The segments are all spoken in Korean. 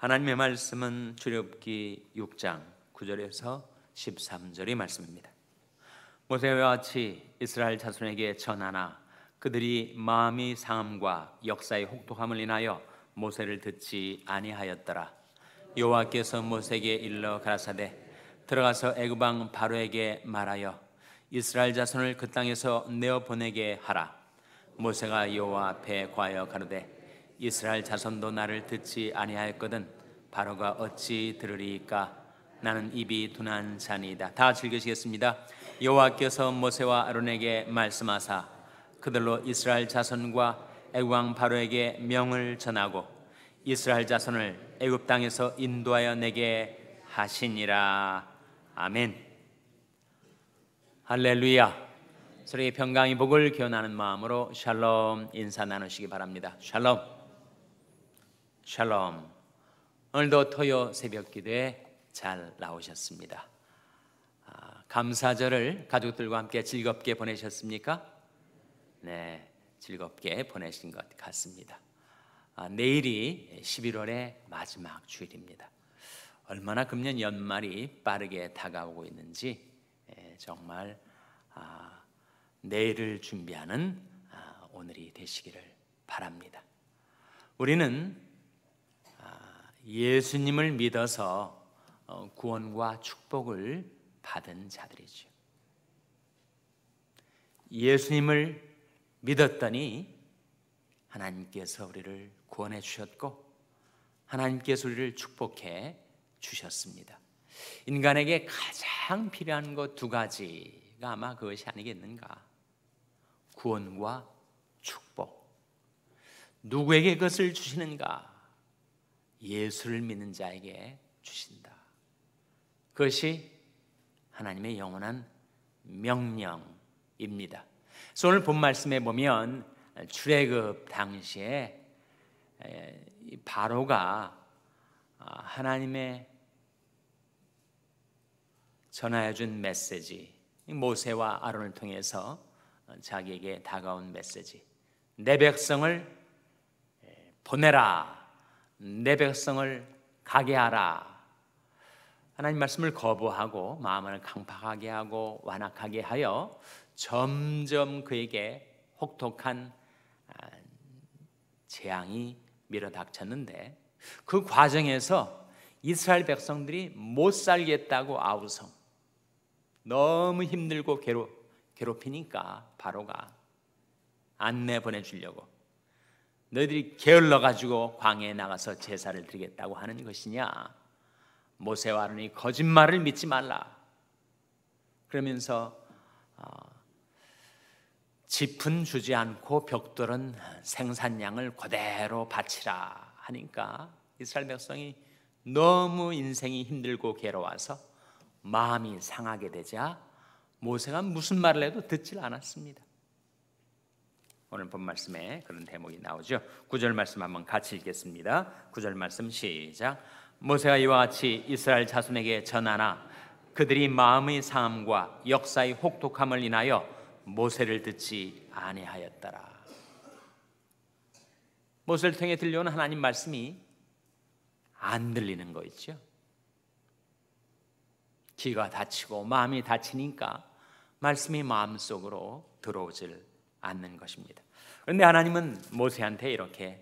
하나님의 말씀은 출애굽기 6장 9절에서 13절의 말씀입니다. 모세와 같이 이스라엘 자손에게 전하나 그들이 마음이 상함과 역사의 혹독함을 인하여 모세를 듣지 아니하였더라. 여호와께서 모세에게 일러 가라사대 들어가서 애굽 왕 바로에게 말하여 이스라엘 자손을 그 땅에서 내어 보내게 하라. 모세가 여호와 앞에 과여 가로되 이스라엘 자손도 나를 듣지 아니하였거든 바로가 어찌 들으리까 나는 입이 둔한 자니이다 다 즐기시겠습니다 여호와께서 모세와 아론에게 말씀하사 그들로 이스라엘 자손과 애국왕 바로에게 명을 전하고 이스라엘 자손을 애굽 땅에서 인도하여 내게 하시니라 아멘 할렐루야 저로의 평강의 복을 기원하는 마음으로 샬롬 인사 나누시기 바랍니다. 샬롬. 샬롬. 오늘도 토요 새벽 기도에 잘 나오셨습니다. 아, 감사절을 가족들과 함께 즐겁게 보내셨습니까? 네, 즐겁게 보내신 것 같습니다. 아, 내일이 11월의 마지막 주일입니다. 얼마나 금년 연말이 빠르게 다가오고 있는지 예, 정말 아, 내일을 준비하는 아, 오늘이 되시기를 바랍니다. 우리는 예수님을 믿어서 어, 구원과 축복을 받은 자들이죠. 예수님을 믿었더니 하나님께서 우리를 구원해 주셨고 하나님께서 우리를 축복해 주셨습니다. 인간에게 가장 필요한 것 두 가지가 아마 그것이 아니겠는가? 구원과 축복. 누구에게 그것을 주시는가? 예수를 믿는 자에게 주신다. 그것이 하나님의 영원한 명령입니다. 그래서 오늘 본 말씀에 보면 출애굽 당시에 바로가 아, 하나님의 전하여 준 메시지 모세와 아론을 통해서 자기에게 다가온 메시지 내 백성을 보내라 내 백성을 가게 하라. 하나님 말씀을 거부하고 마음을 강팍하게 하고 완악하게 하여 점점 그에게 혹독한 아, 재앙이 밀어닥쳤는데 그 과정에서 이스라엘 백성들이 못 살겠다고 아우성 너무 힘들고 괴롭, 괴롭히니까 바로가 안내 보내주려고 너희들이 게을러 가지고 광야에 나가서 제사를 드리겠다고 하는 것이냐? 모세와 아론이 거짓말을 믿지 말라. 그러면서 어, 짚은 주지 않고 벽돌은 생산량을 그대로 바치라 하니까 이스라엘 백성이 너무 인생이 힘들고 괴로워서 마음이 상하게 되자 모세가 무슨 말을 해도 듣질 않았습니다. 오늘 본 말씀에 그런 대목이 나오죠. 구절 말씀 한번 같이 읽겠습니다. 구절 말씀 시작. 모세가 이와 같이 이스라엘 자손에게 전하나 그들이 마음의 상함과 역사의 혹독함을 인하여 모세를 듣지 아니하였더라. 모세를 통해 들려오는 하나님 말씀이 안 들리는 거 있죠. 귀가 다치고 마음이 다치니까 말씀이 마음속으로 들어오질 않는 것입니다. 그런데 하나님은 모세한테 이렇게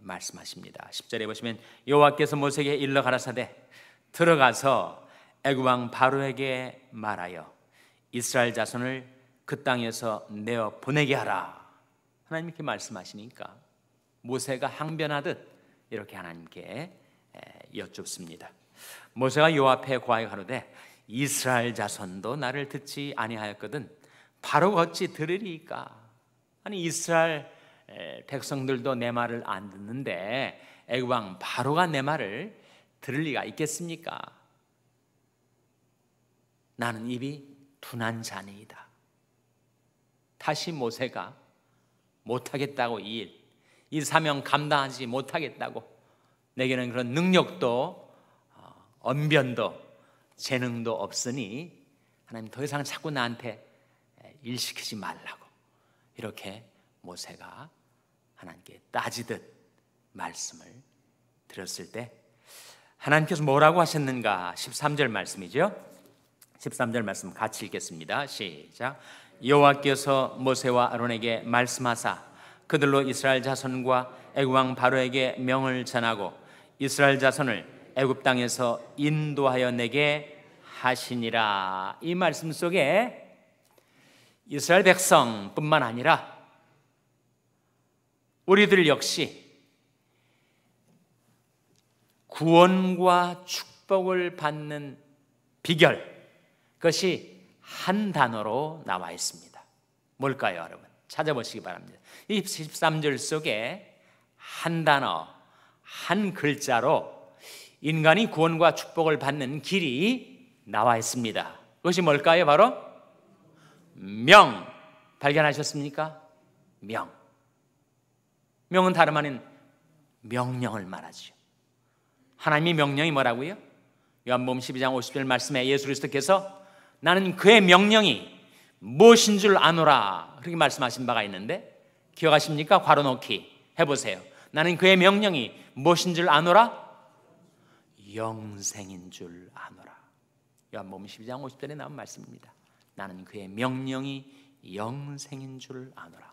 말씀하십니다. 10절에 보시면 여호와께서 모세에게 일러 가라사대 들어가서 애굽 왕 바로에게 말하여 이스라엘 자손을 그 땅에서 내어 보내게 하라. 하나님 이 말씀하시니까 모세가 항변하듯 이렇게 하나님께 여쭙습니다. 모세가 요 앞에 고하여 가로되 이스라엘 자손도 나를 듣지 아니하였거든 바로 어찌 들으리까? 아니 이스라엘 백성들도 내 말을 안 듣는데 애굽 왕 바로가 내 말을 들을 리가 있겠습니까? 나는 입이 둔한 자니이다. 다시 모세가 못하겠다고 이 일, 이 사명 감당하지 못하겠다고 내게는 그런 능력도 어, 언변도 재능도 없으니 하나님 더 이상 자꾸 나한테 일시키지 말라고 이렇게 모세가 하나님께 따지듯 말씀을 드렸을때 하나님께서 뭐라고 하셨는가 13절 말씀이죠. 13절 말씀 같이 읽겠습니다. 시작. 여호와께서 모세와 아론에게 말씀하사 그들로 이스라엘 자손과 애굽 왕 바로에게 명을 전하고 이스라엘 자손을 애굽 땅에서 인도하여 내게 하시니라. 이 말씀 속에 이스라엘 백성뿐만 아니라 우리들 역시 구원과 축복을 받는 비결 그것이 한 단어로 나와 있습니다. 뭘까요, 여러분? 찾아보시기 바랍니다. 이 13절 속에 한 단어, 한 글자로 인간이 구원과 축복을 받는 길이 나와 있습니다. 그것이 뭘까요? 바로 명. 발견하셨습니까? 명. 명은 다름 아닌 명령을 말하지요. 하나님의 명령이 뭐라고요? 요한복음 12장 50절 말씀에 예수 그리스도께서 나는 그의 명령이 무엇인 줄 아노라 그렇게 말씀하신 바가 있는데 기억하십니까? 괄호 놓기 해보세요. 나는 그의 명령이 무엇인 줄 아노라? 영생인 줄 아노라. 요한복음 12장 50절에 나온 말씀입니다. 나는 그의 명령이 영생인 줄 아노라.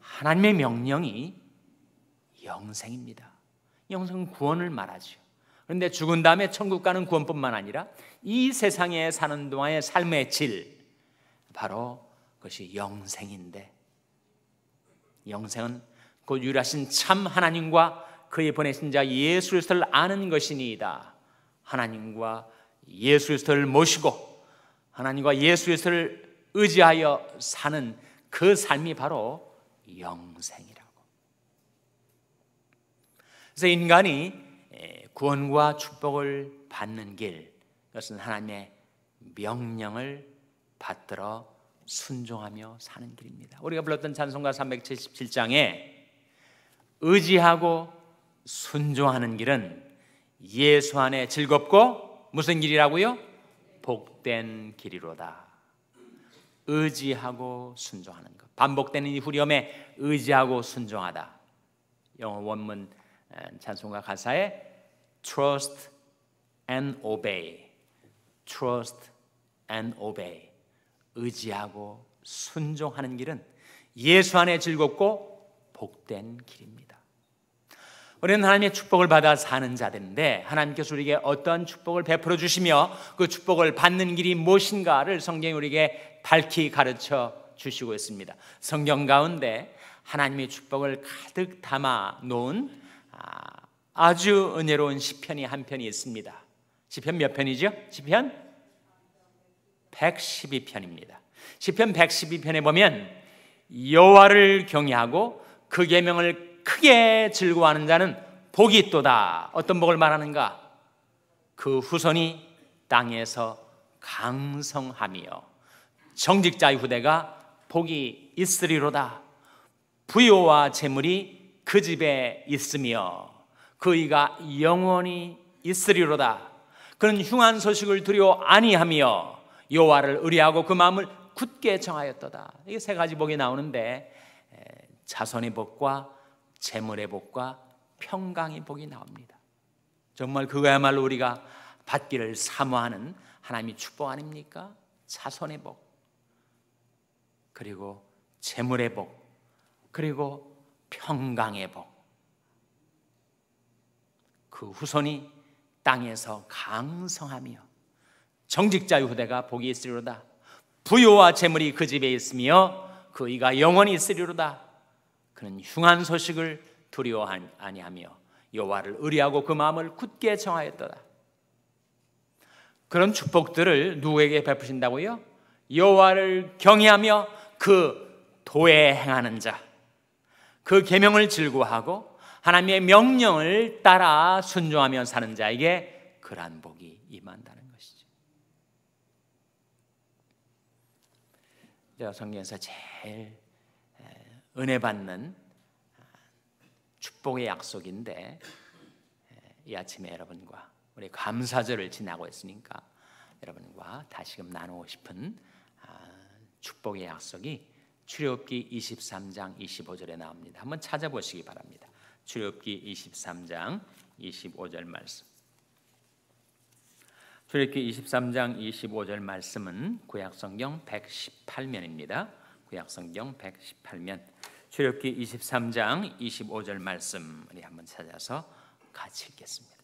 하나님의 명령이 영생입니다. 영생은 구원을 말하죠. 그런데 죽은 다음에 천국 가는 구원뿐만 아니라 이 세상에 사는 동안의 삶의 질 바로 그것이 영생인데 영생은 곧 유일하신 참 하나님과 그의 보내신 자 예수 그리스도를 아는 것이니이다. 하나님과 예수 그리스도를 모시고 하나님과 예수를 의 의지하여 사는 그 삶이 바로 영생이라고. 그래서 인간이 구원과 축복을 받는 길, 그것은 하나님의 명령을 받들어 순종하며 사는 길입니다. 우리가 불렀던 찬송가 377장에 의지하고 순종하는 길은 예수 안에 즐겁고 무슨 길이라고요? 복된 길이로다. 의지하고 순종하는 것. 반복되는 이 후렴에 의지하고 순종하다. 영어 원문 찬송가 가사에 trust and obey. trust and obey. 의지하고 순종하는 길은 예수 안에 즐겁고 복된 길입니다. 우리는 하나님의 축복을 받아 사는 자들인데 하나님께서 우리에게 어떤 축복을 베풀어 주시며 그 축복을 받는 길이 무엇인가를 성경이 우리에게 밝히 가르쳐 주시고 있습니다. 성경 가운데 하나님의 축복을 가득 담아 놓은 아, 아주 은혜로운 시편이 한 편이 있습니다. 시편 몇 편이죠? 시편 112편입니다. 시편 112편에 보면 여호와를 경외하고 그 계명을 크게 즐거워하는 자는 복이 있도다. 어떤 복을 말하는가? 그 후손이 땅에서 강성하며 정직자의 후대가 복이 있으리로다. 부요와 재물이 그 집에 있으며 그이가 영원히 있으리로다. 그는 흉한 소식을 두려워 아니하며 여와를 의뢰하고 그 마음을 굳게 정하였도다. 이게 세 가지 복이 나오는데 자손의 복과 재물의 복과 평강의 복이 나옵니다. 정말 그거야말로 우리가 받기를 사모하는 하나님의 축복 아닙니까? 자손의 복, 그리고 재물의 복, 그리고 평강의 복. 그 후손이 땅에서 강성하며 정직자의 후대가 복이 있으리로다. 부요와 재물이 그 집에 있으며 그 이가 영원히 있으리로다. 그는 흉한 소식을 두려워 아니하며 여호와를 의뢰하고 그 마음을 굳게 정하였도다. 그런 축복들을 누구에게 베푸신다고요? 여호와를 경외하며 그 도에 행하는 자, 그 계명을 즐거하고 하나님의 명령을 따라 순종하며 사는 자에게 그러한 복이 임한다는 것이죠. 제가 성경에서 제일 은혜 받는 축복의 약속인데 예, 이 아침에 여러분과 우리 감사절을 지나고 있으니까 여러분과 다시금 나누고 싶은 아, 축복의 약속이 출애굽기 23장 25절에 나옵니다. 한번 찾아보시기 바랍니다. 출애굽기 23장 25절 말씀. 출애굽기 23장 25절 말씀은 구약성경 118면입니다. 구약성경 118면 출애굽기 23장 25절 말씀 우리 한번 찾아서 같이 읽겠습니다.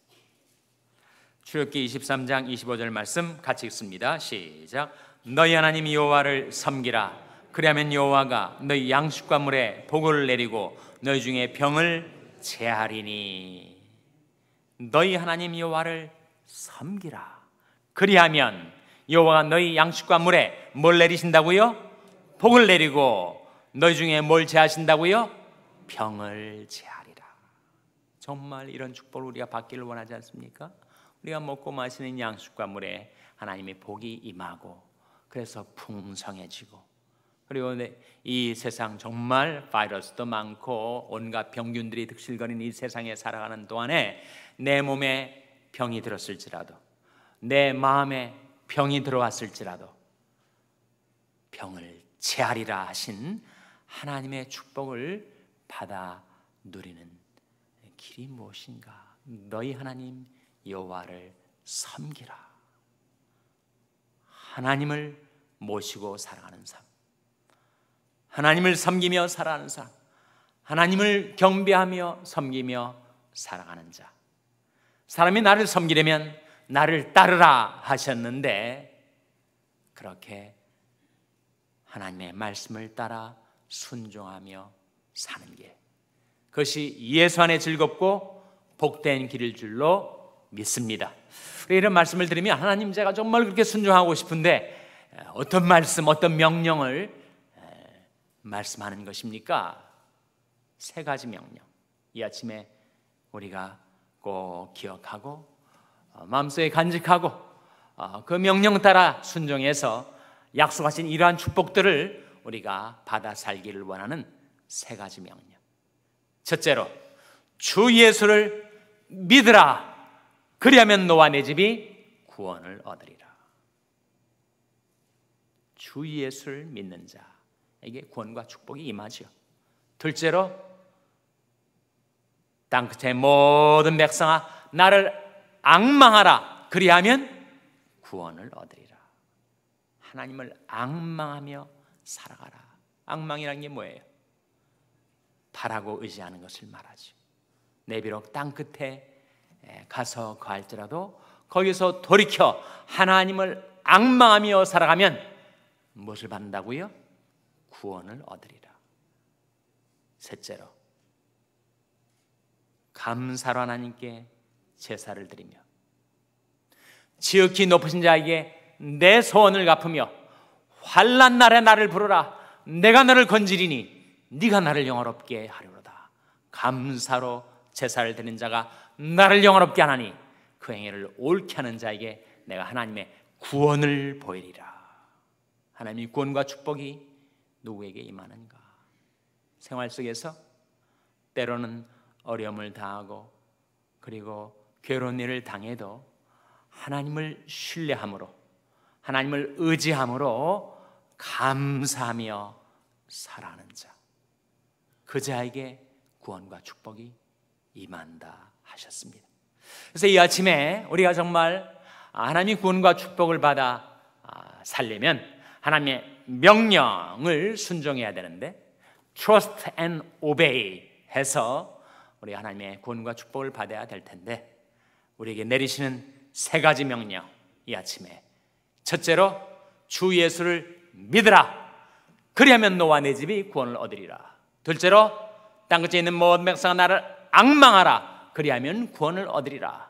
출애굽기 23장 25절 말씀 같이 읽습니다. 시작. 너희 하나님 여호와를 섬기라. 그리하면 여호와가 너희 양식과 물에 복을 내리고 너희 중에 병을 제하리니 너희 하나님 여호와를 섬기라. 그리하면 여호와가 너희 양식과 물에 뭘 내리신다고요? 복을 내리고 너희 중에 뭘 제하신다고요? 병을 제하리라. 정말 이런 축복을 우리가 받기를 원하지 않습니까? 우리가 먹고 마시는 양식과 물에 하나님의 복이 임하고 그래서 풍성해지고 그리고 네, 이 세상 정말 바이러스도 많고 온갖 병균들이 득실거리는 이 세상에 살아가는 동안에 내 몸에 병이 들었을지라도 내 마음에 병이 들어왔을지라도 병을 제하리라 하신 하나님의 축복을 받아 누리는 길이 무엇인가? 너희 하나님 여호와를 섬기라. 하나님을 모시고 살아가는 삶. 하나님을 섬기며 살아가는 삶. 하나님을 경배하며 섬기며 살아가는 자. 사람이 나를 섬기려면 나를 따르라 하셨는데 그렇게 하나님의 말씀을 따라 순종하며 사는 길. 그것이 예수 안에 즐겁고 복된 길일 줄로 믿습니다. 이런 말씀을 들으면 하나님 제가 정말 그렇게 순종하고 싶은데 어떤 말씀, 어떤 명령을 말씀하는 것입니까? 세 가지 명령. 이 아침에 우리가 꼭 기억하고 어, 마음속에 간직하고 어, 그 명령 따라 순종해서 약속하신 이러한 축복들을 우리가 받아 살기를 원하는 세 가지 명령. 첫째로 주 예수를 믿으라. 그리하면 너와 내 집이 구원을 얻으리라. 주 예수를 믿는 자에게 구원과 축복이 임하죠. 둘째로 땅 끝의 모든 백성아 나를 악망하라. 그리하면 구원을 얻으리라. 하나님을 악망하며 살아가라. 악망이란 게 뭐예요? 바라고 의지하는 것을 말하지내 비록 땅 끝에 가서 거할지라도 거기서 돌이켜 하나님을 악망하며 살아가면 무엇을 받는다고요? 구원을 얻으리라. 셋째로 감사로 하나님께 제사를 드리며 지극히 높으신 자에게 내 소원을 갚으며 환란 날에 나를 부르라. 내가 너를 건지리니 네가 나를 영화롭게 하려로다. 감사로 제사를 드는 자가 나를 영화롭게 하나니 그 행위를 옳게 하는 자에게 내가 하나님의 구원을 보이리라. 하나님의 구원과 축복이 누구에게 임하는가? 생활 속에서 때로는 어려움을 당하고 그리고 괴로운 일을 당해도 하나님을 신뢰함으로 하나님을 의지함으로 감사하며 살아는 자. 그 자에게 구원과 축복이 임한다 하셨습니다. 그래서 이 아침에 우리가 정말 하나님의 구원과 축복을 받아 아, 살려면 하나님의 명령을 순종해야 되는데 trust and obey 해서 우리 하나님의 구원과 축복을 받아야 될 텐데 우리에게 내리시는 세 가지 명령 이 아침에 첫째로 주 예수를 믿으라. 그리하면 너와 내 집이 구원을 얻으리라. 둘째로 땅 끝에 있는 모든 백성아 나를 악망하라. 그리하면 구원을 얻으리라.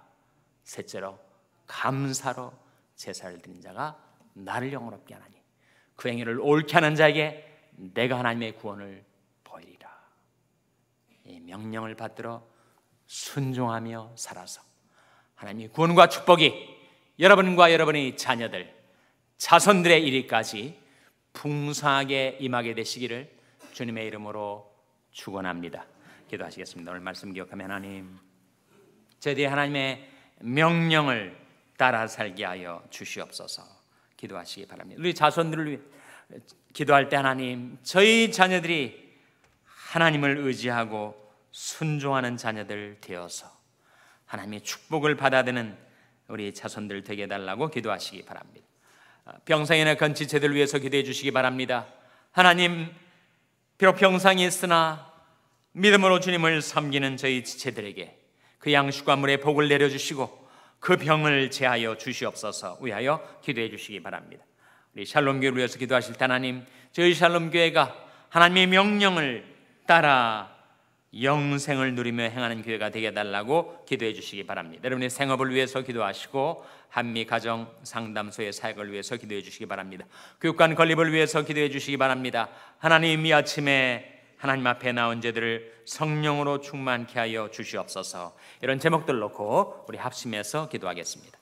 셋째로 감사로 제사를 드린 자가 나를 영롭게 하나니 그 행위를 옳게 하는 자에게 내가 하나님의 구원을 보이리라. 이 명령을 받들어 순종하며 살아서 하나님의 구원과 축복이 여러분과 여러분의 자녀들, 자손들의 일까지 풍성하게 임하게 되시기를 주님의 이름으로 축원합니다. 기도하시겠습니다. 오늘 말씀 기억하며 하나님 제대 하나님의 명령을 따라 살게 하여 주시옵소서. 기도하시기 바랍니다. 우리 자손들을 위해 기도할 때 하나님 저희 자녀들이 하나님을 의지하고 순종하는 자녀들 되어서 하나님의 축복을 받아드는 우리 자손들 되게 달라고 기도하시기 바랍니다. 병상에 낙한 지체들 위해서 기도해 주시기 바랍니다. 하나님, 비록 병상이 있으나 믿음으로 주님을 섬기는 저희 지체들에게 그 양식과 물의 복을 내려주시고 그 병을 제하여 주시옵소서 위하여 기도해 주시기 바랍니다. 우리 샬롬교를 위해서 기도하실 때 하나님, 저희 샬롬교회가 하나님의 명령을 따라 영생을 누리며 행하는 교회가 되게 해달라고 기도해 주시기 바랍니다. 여러분의 생업을 위해서 기도하시고 한미 가정 상담소의 사역을 위해서 기도해 주시기 바랍니다. 교육관 건립을 위해서 기도해 주시기 바랍니다. 하나님 이 아침에 하나님 앞에 나온 죄들을 성령으로 충만케 하여 주시옵소서. 이런 제목들 놓고 우리 합심해서 기도하겠습니다.